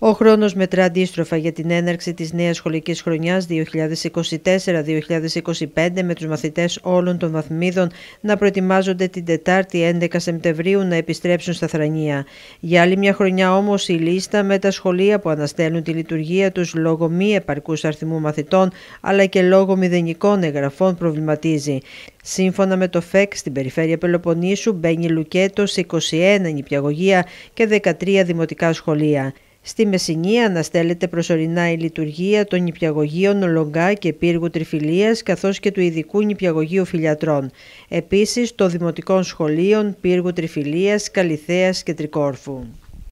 Ο χρόνος μετρά αντίστροφα για την έναρξη της νέας σχολικής χρονιάς 2024-2025 με τους μαθητές όλων των βαθμίδων να προετοιμάζονται την Τετάρτη 11 Σεπτεμβρίου να επιστρέψουν στα Θρανία. Για άλλη μια χρονιά όμως η λίστα με τα σχολεία που αναστέλνουν τη λειτουργία τους λόγω μη επαρκούς αριθμού μαθητών αλλά και λόγω μηδενικών εγγραφών προβληματίζει. Σύμφωνα με το ΦΕΚ, στην περιφέρεια Πελοποννήσου μπαίνει Λουκέτος, 21 νηπιαγωγεία και 13 δημοτικά σχολεία. Στη Μεσσηνία αναστέλλεται προσωρινά η λειτουργία των νηπιαγωγείων Ολογκά και Πύργου Τριφυλίας καθώς και του ειδικού νηπιαγωγείου Φιλιατρών, επίσης των δημοτικών σχολείων Πύργου Τριφυλίας, Καλιθέας και Τρικόρφου.